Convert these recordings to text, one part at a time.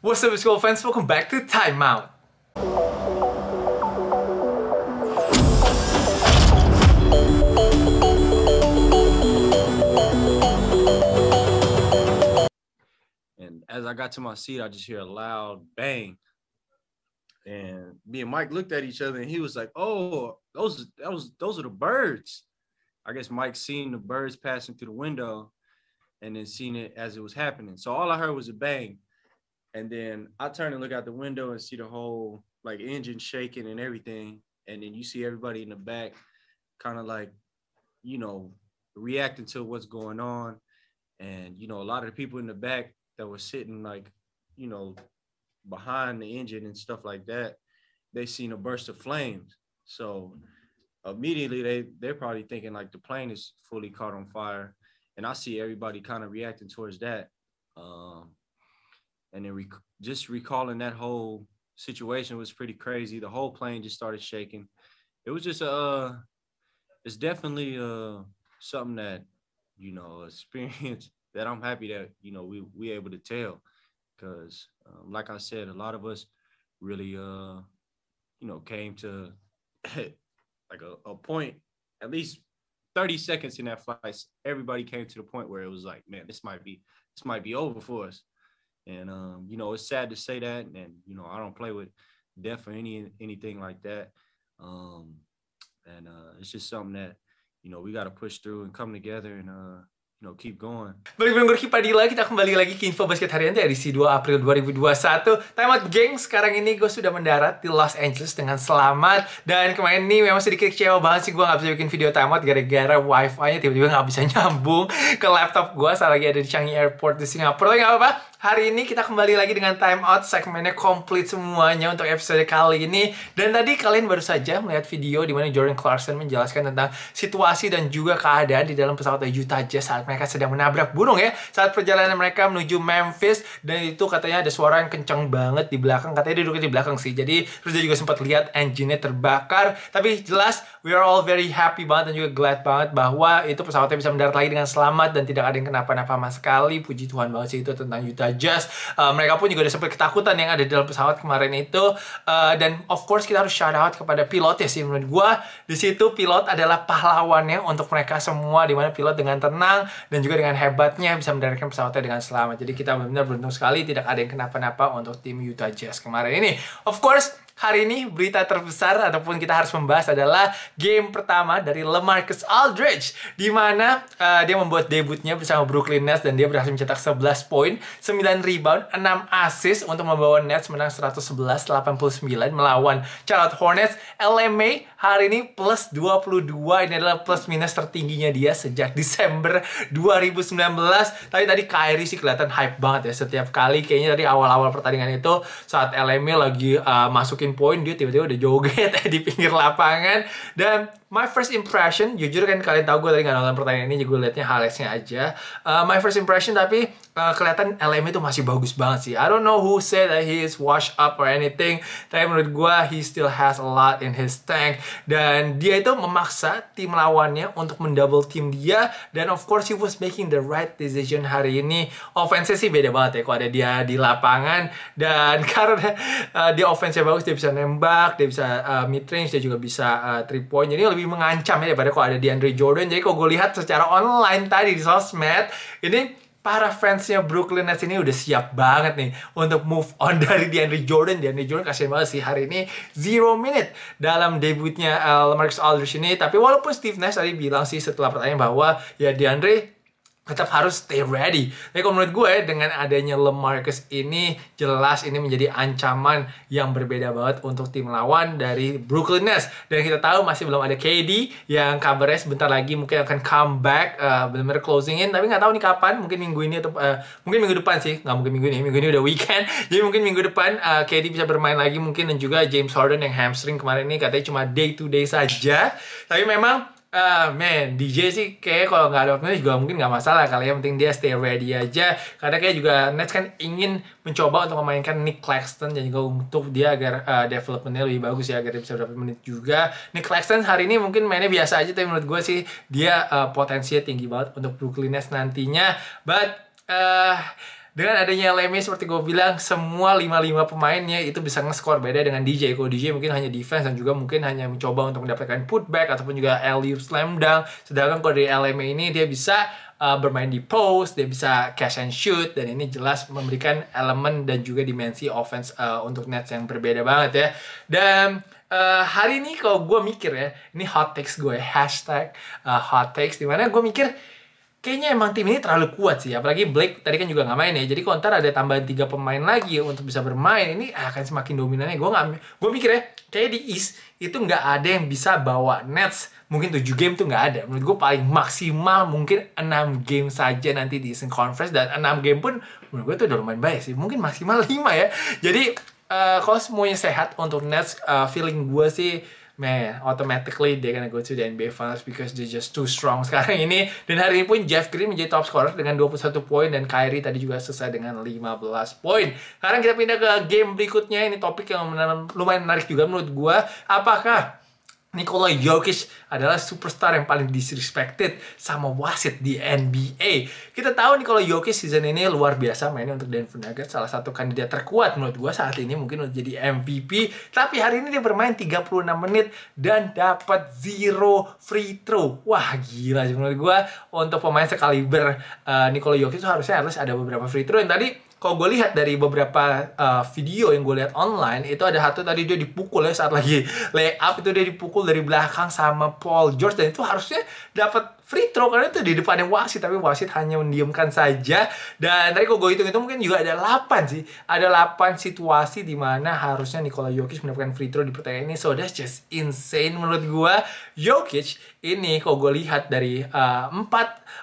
What's up, school fans? Welcome back to Timeout. And as I got to my seat, I just hear a loud bang. And me and Mike looked at each other, and he was like, "Oh, those that was those are the birds." I guess Mike seen the birds passing through the window, and then seen it as it was happening. So all I heard was a bang and then I turn and look out the window and see the whole like engine shaking and everything. And then you see everybody in the back kind of like, you know, reacting to what's going on. And, you know, a lot of the people in the back that were sitting like, you know, behind the engine and stuff like that, they seen a burst of flames. So immediately they they're probably thinking like the plane is fully caught on fire. And I see everybody kind of reacting towards that. Um, and then rec- just recalling that whole situation was pretty crazy. The whole plane just started shaking. It was just uh, it's definitely uh something that you know experience that I'm happy that you know we we able to tell, because um, like I said, a lot of us really uh, you know, came to like a, a point at least 30 seconds in that flight everybody came to the point where it was like man this might be this might be over for us And um, you know, it's sad to say that, and, and you know, I don't play with death or any anything like that. Um, and uh, it's just something that you know we got to push through and come together and uh, you know, keep going. Baik, Bang Padilla, kita kembali lagi ke Info Basket Harian dari si 2 April 2021. Time out, geng. Sekarang ini gue sudah mendarat di Los Angeles dengan selamat. Dan kemarin ini memang sedikit kecewa banget sih gue gak bisa bikin video time out gara-gara wifi-nya tiba-tiba gak bisa nyambung ke laptop gue saat lagi ada di Changi Airport di Singapura. Tapi gak apa-apa, Hari ini kita kembali lagi dengan time out segmennya komplit semuanya untuk episode kali ini. Dan tadi kalian baru saja melihat video di mana Jordan Clarkson menjelaskan tentang situasi dan juga keadaan di dalam pesawat Utah Jazz saat mereka sedang menabrak burung ya. Saat perjalanan mereka menuju Memphis dan itu katanya ada suara yang kenceng banget di belakang. Katanya duduknya di belakang sih. Jadi terus dia juga sempat lihat engine-nya terbakar. Tapi jelas we are all very happy banget dan juga glad banget bahwa itu pesawatnya bisa mendarat lagi dengan selamat dan tidak ada yang kenapa-napa sama sekali. Puji Tuhan banget sih itu tentang Utah Just, uh, eh, mereka pun juga ada sempat ketakutan yang ada di dalam pesawat kemarin itu uh, dan of course kita harus shout out kepada pilot ya sih menurut gue di situ pilot adalah pahlawannya untuk mereka semua dimana pilot dengan tenang dan juga dengan hebatnya bisa mendarikan pesawatnya dengan selamat jadi kita benar-benar beruntung sekali tidak ada yang kenapa-napa untuk tim Utah Jazz kemarin ini of course Hari ini berita terbesar ataupun kita harus membahas adalah game pertama dari LeMarcus Aldridge di mana uh, dia membuat debutnya bersama Brooklyn Nets dan dia berhasil mencetak 11 poin, 9 rebound, 6 assist untuk membawa Nets menang 111-89 melawan Charlotte Hornets, LMA hari ini plus 22 ini adalah plus minus tertingginya dia sejak Desember 2019 tapi tadi kairi sih kelihatan hype banget ya setiap kali kayaknya tadi awal-awal pertandingan itu saat LMA lagi uh, masukin poin dia tiba-tiba udah joget di pinggir lapangan dan my first impression jujur kan kalian tahu gue dari nggak nonton pertanyaan ini jadi gue liatnya highlightsnya aja uh, my first impression tapi uh, kelihatan LM itu masih bagus banget sih I don't know who said that he is washed up or anything tapi menurut gue he still has a lot in his tank dan dia itu memaksa tim lawannya untuk mendouble tim dia dan of course he was making the right decision hari ini offense sih beda banget ya kalau ada dia di lapangan dan karena uh, dia offense bagus dia bisa nembak dia bisa uh, mid range dia juga bisa uh, three point jadi lebih mengancam ya daripada kalau ada di Andre Jordan. Jadi kalau gue lihat secara online tadi di sosmed, ini para fansnya Brooklyn Nets ini udah siap banget nih untuk move on dari DeAndre Jordan. DeAndre Jordan kasihan banget sih hari ini zero minute dalam debutnya uh, eh, Marcus Aldridge ini. Tapi walaupun Steve Nash tadi bilang sih setelah pertanyaan bahwa ya DeAndre tetap harus stay ready. Tapi kalau menurut gue dengan adanya LeMarcus ini jelas ini menjadi ancaman yang berbeda banget untuk tim lawan dari Brooklyn Nets. Dan kita tahu masih belum ada KD yang kabarnya sebentar lagi mungkin akan comeback uh, eh, benar-benar closing in. Tapi nggak tahu nih kapan. Mungkin minggu ini atau uh, mungkin minggu depan sih. Nggak mungkin minggu ini. Minggu ini udah weekend. Jadi mungkin minggu depan uh, eh, KD bisa bermain lagi mungkin dan juga James Harden yang hamstring kemarin ini katanya cuma day to day saja. Tapi memang Ah man, DJ sih kayak kalau nggak ada waktu juga mungkin nggak masalah kali ya. Penting dia stay ready aja. Karena kayak juga Nets kan ingin mencoba untuk memainkan Nick Claxton dan juga untuk dia agar uh, developmentnya lebih bagus ya agar dia bisa dapat menit juga. Nick Claxton hari ini mungkin mainnya biasa aja, tapi menurut gue sih dia uh, potensinya tinggi banget untuk Brooklyn Nets nantinya. But uh, dengan adanya LME seperti gue bilang semua 55 pemainnya itu bisa nge-score beda dengan DJ kalau DJ mungkin hanya defense dan juga mungkin hanya mencoba untuk mendapatkan putback ataupun juga alley slam dunk sedangkan kalau dari LME ini dia bisa uh, bermain di post dia bisa cash and shoot dan ini jelas memberikan elemen dan juga dimensi offense uh, untuk Nets yang berbeda banget ya dan Uh, hari ini kalau gue mikir ya, ini hot takes gue ya, hashtag uh, hot takes dimana gue mikir kayaknya emang tim ini terlalu kuat sih apalagi Blake tadi kan juga nggak main ya jadi kontar ada tambahan tiga pemain lagi ya untuk bisa bermain ini ah, akan semakin dominannya gue nggak gue mikir ya kayak di East itu nggak ada yang bisa bawa Nets mungkin 7 game tuh nggak ada menurut gue paling maksimal mungkin 6 game saja nanti di Eastern Conference dan 6 game pun menurut gue tuh udah lumayan baik sih mungkin maksimal 5 ya jadi uh, kalau semuanya sehat untuk Nets uh, feeling gue sih man, automatically they gonna go to the NBA Finals because they just too strong sekarang ini. Dan hari ini pun Jeff Green menjadi top scorer dengan 21 poin dan Kyrie tadi juga selesai dengan 15 poin. Sekarang kita pindah ke game berikutnya. Ini topik yang lumayan menarik juga menurut gua. Apakah Nikola Jokic adalah superstar yang paling disrespected sama wasit di NBA. Kita tahu Nikola Jokic season ini luar biasa mainnya untuk Denver Nuggets, salah satu kandidat terkuat menurut gue saat ini mungkin untuk jadi MVP. Tapi hari ini dia bermain 36 menit dan dapat zero free throw. Wah gila sih menurut gue untuk pemain sekaliber uh, Nikola Jokic itu harusnya harus ada beberapa free throw yang tadi kalau gue lihat dari beberapa uh, video yang gue lihat online itu ada satu tadi dia dipukul ya saat lagi lay up itu dia dipukul dari belakang sama Paul George dan itu harusnya dapat free throw karena itu di depannya wasit tapi wasit hanya mendiamkan saja dan tadi kalau gue hitung itu mungkin juga ada 8 sih ada 8 situasi di mana harusnya Nikola Jokic mendapatkan free throw di pertandingan ini so that's just insane menurut gue Jokic ini kalau gue lihat dari uh, eh, 4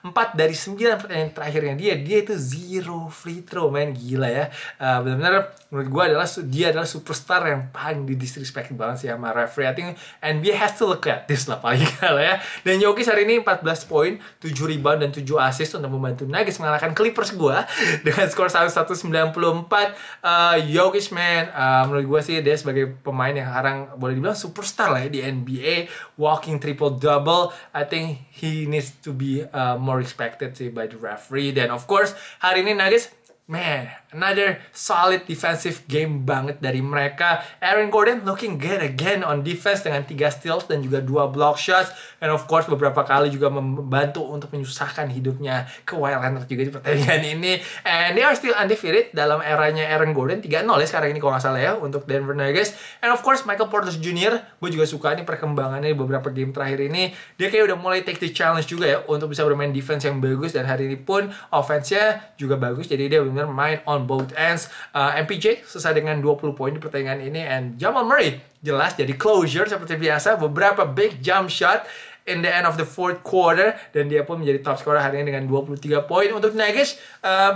4 dari 9 pertandingan terakhirnya dia dia itu zero free throw man gila ya uh, benar-benar menurut gue adalah dia adalah superstar yang paling disrespect banget sih sama referee I think NBA has to look at this lah paling kalah ya dan yogi hari ini 14 poin 7 rebound dan 7 assist untuk membantu Nuggets mengalahkan Clippers gue dengan skor 194 uh, eh, Jokic man uh, eh, menurut gue sih dia sebagai pemain yang sekarang boleh dibilang superstar lah ya di NBA walking triple double I think he needs to be uh, more respected sih by the referee. Dan of course hari ini Nuggets, man, Another solid defensive game banget dari mereka. Aaron Gordon looking good again on defense dengan tiga steals dan juga dua block shots. And of course beberapa kali juga membantu untuk menyusahkan hidupnya Kawhi Leonard juga di pertandingan ini. And they are still undefeated dalam eranya Aaron Gordon 3-0 ya sekarang ini kalau nggak salah ya untuk Denver Nuggets. And of course Michael Porter Jr. Gue juga suka nih perkembangannya di beberapa game terakhir ini. Dia kayak udah mulai take the challenge juga ya untuk bisa bermain defense yang bagus dan hari ini pun offense-nya juga bagus. Jadi dia benar-benar main on on both ends. Uh, MPJ selesai dengan 20 poin di pertandingan ini and Jamal Murray jelas jadi closure seperti biasa beberapa big jump shot in the end of the fourth quarter dan dia pun menjadi top scorer hari ini dengan 23 poin untuk Nuggets uh, um,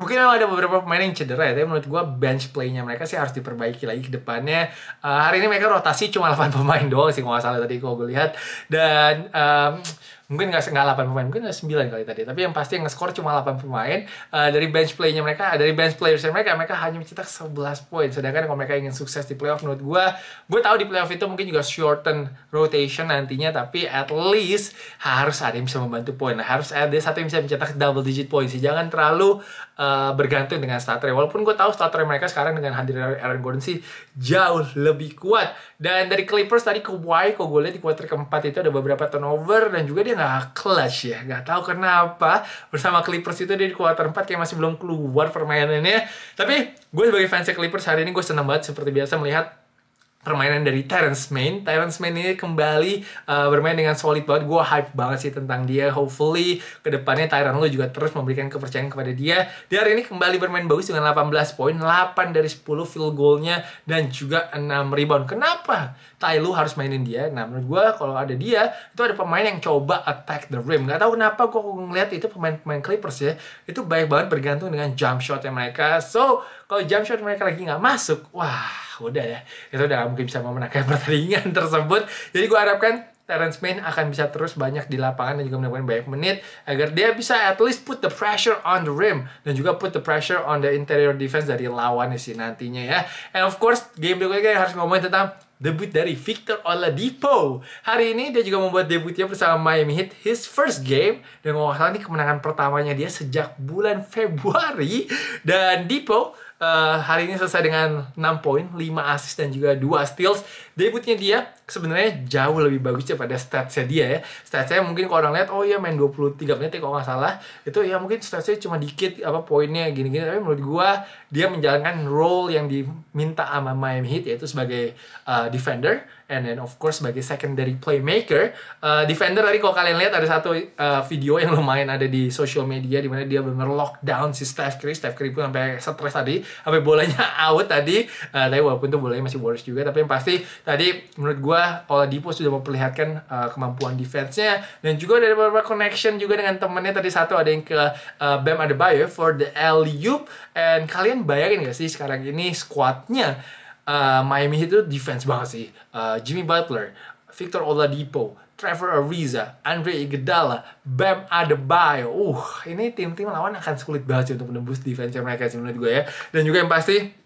Mungkin ada beberapa pemain yang cedera ya, tapi menurut gue bench play-nya mereka sih harus diperbaiki lagi ke depannya. Uh, hari ini mereka rotasi cuma 8 pemain doang sih, kalau salah tadi kalau gue lihat. Dan um, mungkin nggak nggak 8 pemain mungkin ada sembilan kali tadi tapi yang pasti yang nge-score cuma delapan pemain uh, dari bench playnya mereka dari bench players mereka mereka hanya mencetak sebelas poin sedangkan kalau mereka ingin sukses di playoff menurut gue gue tahu di playoff itu mungkin juga shorten rotation nantinya tapi at least harus ada yang bisa membantu poin harus ada satu yang bisa mencetak double digit poin sih jangan terlalu uh, bergantung dengan Star Trek. Walaupun gue tahu Star Trek mereka sekarang dengan hadir Aaron Gordon sih jauh lebih kuat. Dan dari Clippers tadi Y kok gue lihat di kuarter keempat itu ada beberapa turnover dan juga dia nggak clutch ya. Nggak tahu kenapa bersama Clippers itu dia di kuarter empat kayak masih belum keluar permainannya. Tapi gue sebagai fans Clippers hari ini gue seneng banget seperti biasa melihat permainan dari Terence Main. Terence Main ini kembali uh, bermain dengan solid banget. Gue hype banget sih tentang dia. Hopefully kedepannya Tyron Lu juga terus memberikan kepercayaan kepada dia. Dia hari ini kembali bermain bagus dengan 18 poin, 8 dari 10 field goalnya, dan juga 6 rebound. Kenapa Ty Lu harus mainin dia? Nah menurut gue kalau ada dia, itu ada pemain yang coba attack the rim. Gak tau kenapa gue ngeliat itu pemain-pemain Clippers ya. Itu baik banget bergantung dengan jump shotnya mereka. So, kalau jump shot mereka lagi nggak masuk, wah udah ya itu udah mungkin bisa memenangkan pertandingan tersebut jadi gue harapkan Terence Mann akan bisa terus banyak di lapangan dan juga mendapatkan banyak menit agar dia bisa at least put the pressure on the rim dan juga put the pressure on the interior defense dari lawannya sih nantinya ya. And of course, game berikutnya harus ngomongin tentang debut dari Victor Oladipo. Hari ini dia juga membuat debutnya bersama Miami Heat, his first game. Dan kalau salah ini kemenangan pertamanya dia sejak bulan Februari. Dan Depot Uh, hari ini selesai dengan 6 poin, 5 assist dan juga 2 steals. Debutnya dia sebenarnya jauh lebih bagus daripada statsnya dia ya. Statsnya mungkin kalau orang lihat, oh iya main 23 menit ya kalau nggak salah. Itu ya mungkin statsnya cuma dikit apa poinnya gini-gini. Tapi menurut gua dia menjalankan role yang diminta sama Miami Heat yaitu sebagai uh, defender and then of course sebagai secondary playmaker uh, defender tadi kalau kalian lihat ada satu uh, video yang lumayan ada di social media di mana dia benar lockdown si Steph Curry Steph Curry pun sampai stres tadi sampai bolanya out tadi uh, tapi walaupun tuh bolanya masih worse juga tapi yang pasti tadi menurut gue pos sudah memperlihatkan uh, kemampuan defense-nya dan juga ada beberapa connection juga dengan temennya tadi satu ada yang ke uh, Bam Adebayo for the l U and kalian bayangin gak sih sekarang ini squadnya Uh, Miami Heat itu defense banget sih. Uh, Jimmy Butler, Victor Oladipo, Trevor Ariza, Andre Iguodala, Bam Adebayo. Uh, ini tim-tim lawan akan sulit banget sih untuk menembus defense mereka sih menurut gue ya. Dan juga yang pasti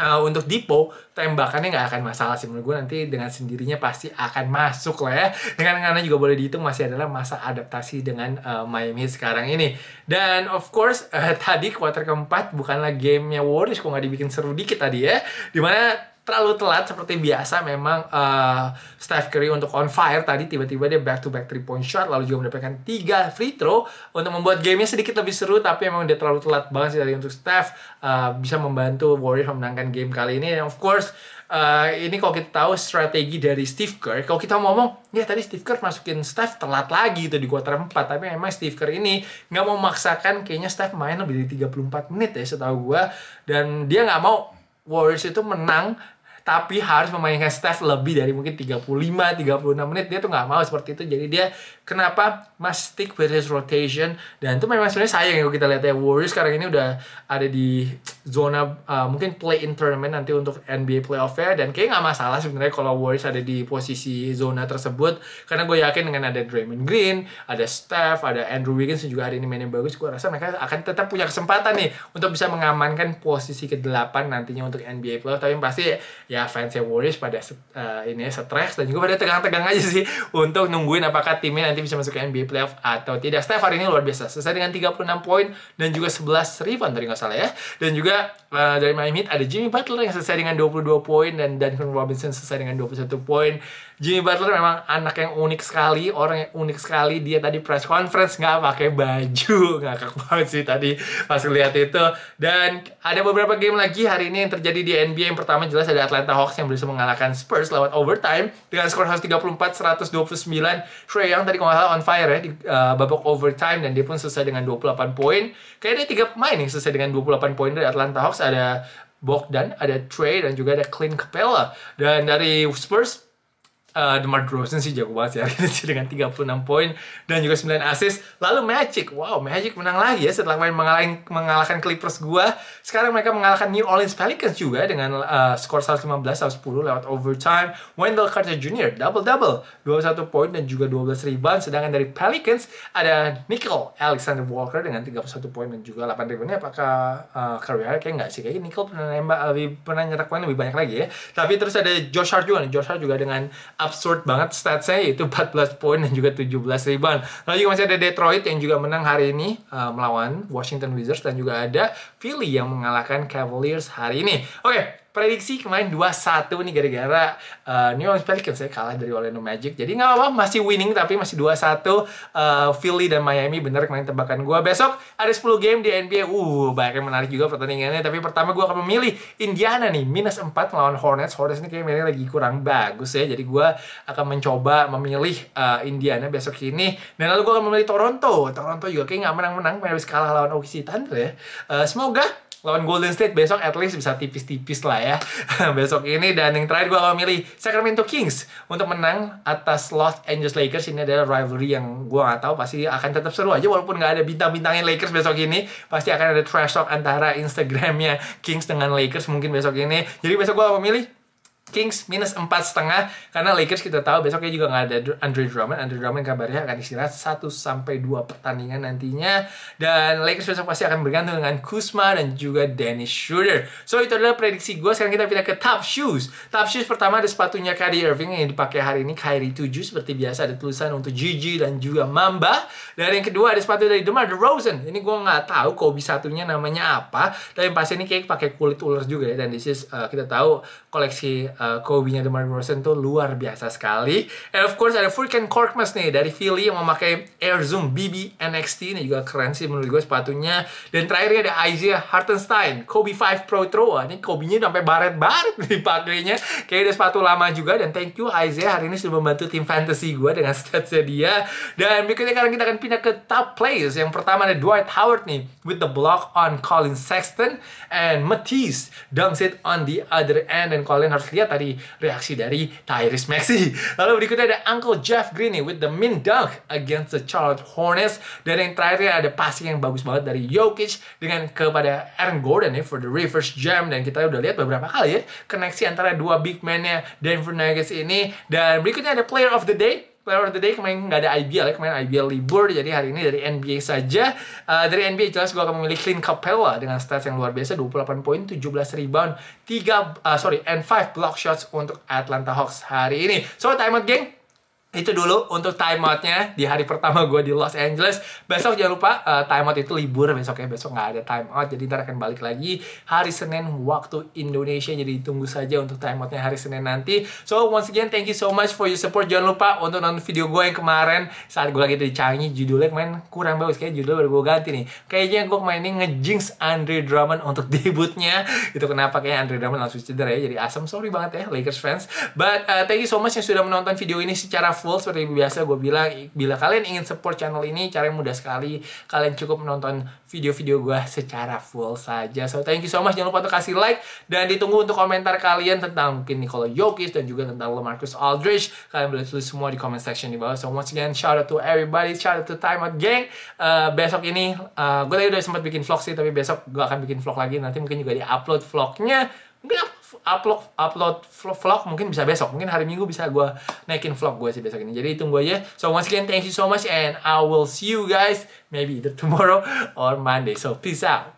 uh, untuk Dipo tembakannya nggak akan masalah sih menurut gue nanti dengan sendirinya pasti akan masuk lah ya dengan karena juga boleh dihitung masih adalah masa adaptasi dengan uh, Miami sekarang ini dan of course uh, tadi kuarter keempat bukanlah gamenya Warriors kok nggak dibikin seru dikit tadi ya dimana terlalu telat seperti biasa memang uh, Steph Curry untuk on fire tadi tiba-tiba dia back to back three point shot lalu juga mendapatkan tiga free throw untuk membuat gamenya sedikit lebih seru tapi memang dia terlalu telat banget sih tadi untuk Steph uh, bisa membantu Warriors memenangkan game kali ini dan of course uh, ini kalau kita tahu strategi dari Steve Kerr kalau kita ngomong ya tadi Steve Kerr masukin Steph telat lagi itu di quarter 4 tapi memang Steve Kerr ini nggak mau memaksakan kayaknya Steph main lebih dari 34 menit ya setahu gue dan dia nggak mau Warriors itu menang tapi harus memainkan Steph lebih dari mungkin 35 36 menit dia tuh nggak mau seperti itu jadi dia kenapa must stick with his rotation dan itu memang sebenarnya sayang ya kalau kita lihat ya Warriors sekarang ini udah ada di zona uh, mungkin play in tournament nanti untuk NBA playoff ya dan kayak nggak masalah sebenarnya kalau Warriors ada di posisi zona tersebut karena gue yakin dengan ada Draymond Green ada Steph ada Andrew Wiggins juga hari ini main yang bagus gue rasa mereka akan tetap punya kesempatan nih untuk bisa mengamankan posisi ke-8 nantinya untuk NBA playoff tapi yang pasti ya ya fans, fansnya Warriors pada uh, ini ya, stres dan juga pada tegang-tegang aja sih untuk nungguin apakah timnya nanti bisa masuk ke NBA playoff atau tidak. Steph hari ini luar biasa selesai dengan 36 poin dan juga 11 rebound dari nggak salah ya. Dan juga uh, dari Miami Heat ada Jimmy Butler yang selesai dengan 22 poin dan Duncan Robinson selesai dengan 21 poin Jimmy Butler memang anak yang unik sekali, orang yang unik sekali. Dia tadi press conference nggak pakai baju, ngakak banget sih tadi pas lihat itu. Dan ada beberapa game lagi hari ini yang terjadi di NBA. Yang pertama jelas ada Atlanta Hawks yang berhasil mengalahkan Spurs lewat overtime dengan skor 134-129. Trey Young tadi kalau on fire ya di uh, babak overtime dan dia pun selesai dengan 28 poin. Kayaknya tiga pemain yang selesai dengan 28 poin dari Atlanta Hawks ada Bogdan, ada Trey, dan juga ada Clint Capella. Dan dari Spurs, uh, DeMar Drosen sih jago banget sih hari ini dengan 36 poin dan juga 9 assist. Lalu Magic, wow Magic menang lagi ya setelah main mengalahin, mengalahkan Clippers gua. Sekarang mereka mengalahkan New Orleans Pelicans juga dengan uh, skor 115-110 lewat overtime. Wendell Carter Jr. double-double, 21 poin dan juga 12 rebound. Sedangkan dari Pelicans ada Nickel Alexander Walker dengan 31 poin dan juga 8 rebound. Ini apakah uh, eh, karirnya kayak nggak sih? Kayaknya Nickel pernah nembak lebih pernah nyetak poin lebih banyak lagi ya. Tapi terus ada Josh Hart juga Josh Hart juga dengan absurd banget statsnya yaitu 14 poin dan juga 17 rebound. Lalu juga masih ada Detroit yang juga menang hari ini uh, melawan Washington Wizards dan juga ada Philly yang mengalahkan Cavaliers hari ini. Oke, okay, prediksi kemarin 2-1 nih gara-gara uh, New Orleans Pelicans ya kalah dari Orlando Magic. Jadi nggak apa-apa masih winning tapi masih 2-1 uh, eh, Philly dan Miami bener kemarin tebakan gue. Besok ada 10 game di NBA. Uh banyak yang menarik juga pertandingannya tapi pertama gue akan memilih Indiana nih minus 4 melawan Hornets. Hornets ini kayaknya lagi kurang bagus ya. Jadi gue akan mencoba memilih uh, Indiana besok ini dan lalu gue akan memilih Toronto. Toronto juga kayaknya nggak menang-menang, Mereka kalah lawan OKC Thunder ya. Uh, semoga lawan Golden State besok at least bisa tipis-tipis lah ya besok ini dan yang terakhir gue akan milih Sacramento Kings untuk menang atas Los Angeles Lakers ini adalah rivalry yang gue gak tahu pasti akan tetap seru aja walaupun gak ada bintang-bintangnya Lakers besok ini pasti akan ada trash talk antara Instagramnya Kings dengan Lakers mungkin besok ini jadi besok gue akan milih Kings minus empat setengah karena Lakers kita tahu besoknya juga nggak ada Andre Drummond. Andre Drummond kabarnya akan istirahat satu sampai dua pertandingan nantinya dan Lakers besok pasti akan bergantung dengan Kuzma dan juga Dennis Schroeder. So itu adalah prediksi gue. Sekarang kita pindah ke top shoes. Top shoes pertama ada sepatunya Kyrie Irving yang dipakai hari ini Kyrie 7 seperti biasa ada tulisan untuk Gigi dan juga Mamba. Dan yang kedua ada sepatu dari DeMar DeRozan. Ini gue nggak tahu Kobe satunya namanya apa. Tapi yang pasti ini kayak pakai kulit ular juga ya dan this is uh, kita tahu koleksi Eh, Kobe-nya DeMar DeRozan tuh luar biasa sekali. And eh, of course ada Furkan Korkmaz nih dari Philly yang memakai Air Zoom BB NXT ini juga keren sih menurut gue sepatunya. Dan terakhirnya ada Isaiah Hartenstein, Kobe 5 Pro Throw. Ini Kobe-nya sampai baret-baret dipakainya. Kayaknya ada sepatu lama juga dan thank you Isaiah hari ini sudah membantu tim fantasy gue dengan statsnya dia. Dan berikutnya sekarang kita akan pindah ke top players. Yang pertama ada Dwight Howard nih with the block on Colin Sexton and Matisse dunks it on the other end dan Colin harus lihat tadi reaksi dari Tyrese Maxey. Lalu berikutnya ada Uncle Jeff Green with the min dunk against the Charlotte Hornets. Dan yang terakhirnya ada passing yang bagus banget dari Jokic dengan kepada Aaron Gordon nih ya, for the reverse jam. Dan kita udah lihat beberapa kali ya koneksi antara dua big man-nya Denver Nuggets ini. Dan berikutnya ada Player of the Day player of the day kemarin nggak ada IBL ya kemarin IBL libur jadi hari ini dari NBA saja uh, dari NBA jelas gue akan memilih Clint Capella dengan stats yang luar biasa 28 poin 17 rebound 3 uh, eh, sorry and 5 block shots untuk Atlanta Hawks hari ini so time out geng itu dulu untuk timeoutnya di hari pertama gue di Los Angeles besok jangan lupa uh, eh, timeout itu libur besok ya besok nggak ada timeout jadi ntar akan balik lagi hari Senin waktu Indonesia jadi tunggu saja untuk timeoutnya hari Senin nanti so once again thank you so much for your support jangan lupa untuk nonton video gue yang kemarin saat gue lagi di Changi judulnya kemarin kurang bagus kayak judul baru gue ganti nih kayaknya gue kemarin ini ngejinx Andre Drummond untuk debutnya itu kenapa kayak Andre Drummond langsung cedera ya jadi asam sorry banget ya Lakers fans but uh, thank you so much yang sudah menonton video ini secara full full seperti biasa gue bilang bila kalian ingin support channel ini cara yang mudah sekali kalian cukup menonton video-video gue secara full saja so thank you so much jangan lupa untuk kasih like dan ditunggu untuk komentar kalian tentang mungkin Nikola Jokic dan juga tentang Marcus Aldridge kalian boleh tulis semua di comment section di bawah so once again shout out to everybody shout out to Time Out Gang uh, besok ini uh, eh, gue tadi udah sempat bikin vlog sih tapi besok gue akan bikin vlog lagi nanti mungkin juga di upload vlognya mungkin upload upload vlog mungkin bisa besok mungkin hari minggu bisa gue naikin vlog gue sih besok ini jadi tunggu aja so once again thank you so much and I will see you guys maybe either tomorrow or Monday so peace out